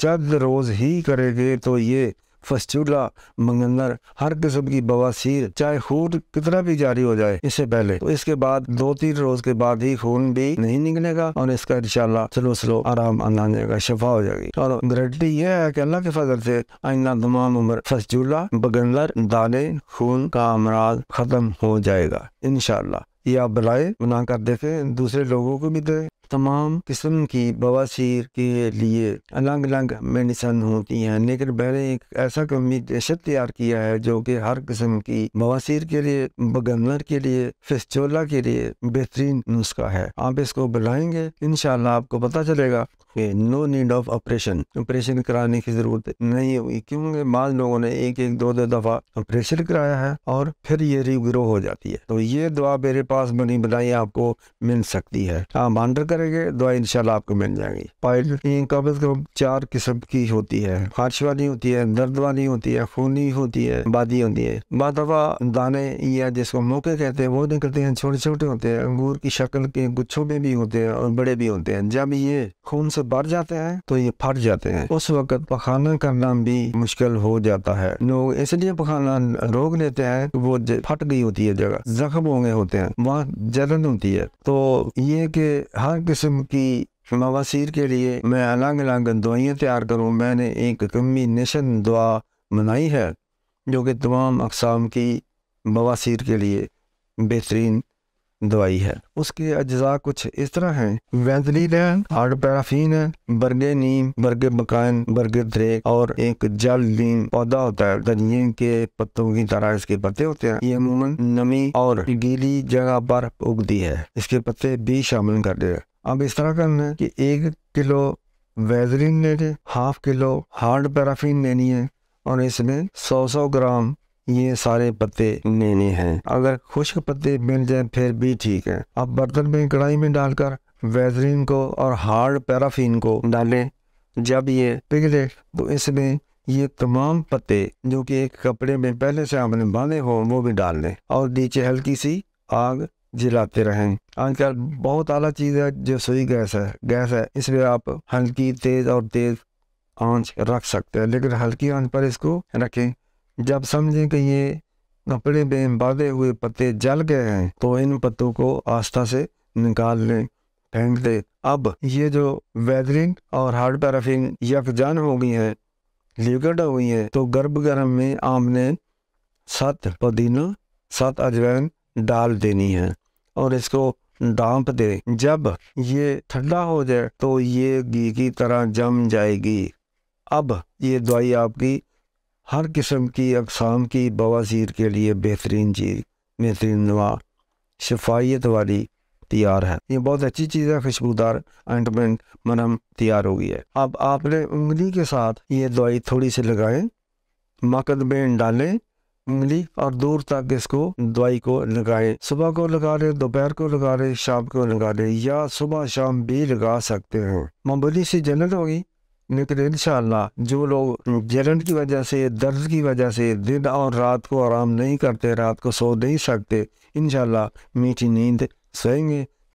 चंद रोज़ ही करेंगे तो ये फस्टूला मंगनर हर किस्म की बवासीर चाहे खून कितना भी जारी हो जाए इससे पहले तो इसके बाद दो तीन रोज के बाद ही खून भी नहीं निकलेगा और इसका इनशाला स्लो स्लो आराम आना जाएगा शफा हो जाएगी और गारंटी यह है कि अल्लाह के फजल से आइंदा तमाम उम्र फस्टूला बगनर दाने खून का अमराज खत्म हो जाएगा इनशाला ये आप बुलाए बना कर देखे दूसरे लोगों को भी दे तमाम किस्म की बवासीर के लिए अलग अलग मेडिसन होती हैं लेकिन मैंने एक ऐसा कम्बिनेशन तैयार किया है जो कि हर किस्म की बवासीर के लिए बगनर के लिए फिस्चोला के लिए बेहतरीन नुस्खा है आप इसको बुलाएंगे इनशाला आपको पता चलेगा कि no need of operation operation कराने की ज़रूरत नहीं हुई क्योंकि बाद लोगों ने एक एक दो दो दफ़ा ऑपरेशन कराया है और फिर ये रिग्रो हो जाती है तो ये दवा मेरे पास बनी बनाई आपको मिल सकती है आप अंडर करेंगे दवाई इनशाला आपको मिल जाएंगी पाइल कम अज कम चार किस्म की होती है खारिश वाली होती है दर्द वाली होती है खूनी होती है बादी होती है बादवा दाने या जिसको मौके कहते हैं वो निकलते हैं छोटे छोटे होते हैं अंगूर की शक्ल के गुच्छों में भी होते हैं और बड़े भी होते हैं जब ये खून से भर जाते हैं तो ये फट जाते हैं उस वक्त पखाना करना भी मुश्किल हो जाता है लोग इसलिए पखाना रोक लेते हैं कि वो फट गई होती है जगह जख्म होंगे होते हैं वहाँ जलन होती है तो ये कि हर किस्म की मवासीर के लिए मैं अलग अलग दवाइयाँ तैयार करूँ मैंने एक कम्बीशन दुआ बनाई है जो कि तमाम अकसाम की बवासीर के लिए बेहतरीन दवाई है उसके अज्जा कुछ इस तरह हैं वैंजलीन है हार्ड पैराफीन है बर्गे नीम बर्गे बकायन बर्गे द्रेक और एक जल नीम पौधा होता है धनिये के पत्तों की तरह इसके पत्ते होते हैं ये अमूमन नमी और गीली जगह पर उगती है इसके पत्ते भी शामिल कर दे अब इस तरह करना है कि एक किलो वेजरीन ले लें हाफ किलो हार्ड पैराफिन लेनी है और इसमें सौ सौ ग्राम ये सारे पत्ते लेने हैं अगर खुश्क पत्ते मिल जाए फिर भी ठीक है अब बर्तन में कढ़ाई में डालकर वेजरीन को और हार्ड पैराफिन को डालें जब ये पिघले तो इसमें ये तमाम पत्ते जो कि एक कपड़े में पहले से आपने बांधे हो वो भी डाल लें और नीचे हल्की सी आग जलाते रहें आजकल बहुत आला चीज़ है जो सुई गैस है गैस है इसलिए आप हल्की तेज़ और तेज़ आंच रख सकते हैं लेकिन हल्की आंच पर इसको रखें जब समझें कि ये कपड़े में बांधे हुए पत्ते जल गए हैं तो इन पत्तों को आस्था से निकाल लें फेंक दें अब ये जो वेदरिंग और हार्ड पैराफिन यकजान हो गई हैं लिगड हो गई हैं तो गर्भ गर्म में आमने सात पुदीना सात अजवैन डाल देनी है और इसको डांप दे जब ये ठंडा हो जाए तो ये घी की तरह जम जाएगी अब ये दवाई आपकी हर किस्म की अकसाम की बवासीर के लिए बेहतरीन चीज़ बेहतरीन नवा शफाइत वाली तैयार है ये बहुत अच्छी चीज़ है खुशबूदार एंटमेंट मनम तैयार हो गई है अब आपने उंगली के साथ ये दवाई थोड़ी सी लगाएं मकद में डालें मिली और दूर तक इसको दवाई को लगाएं सुबह को लगा रहे दोपहर को लगा रहे शाम को लगा रहे या सुबह शाम भी लगा सकते हो मामूली सी जलन होगी लेकिन इनशाला जो लोग जलन की वजह से दर्द की वजह से दिन और रात को आराम नहीं करते रात को सो नहीं सकते इनशाला मीठी नींद सोएंगे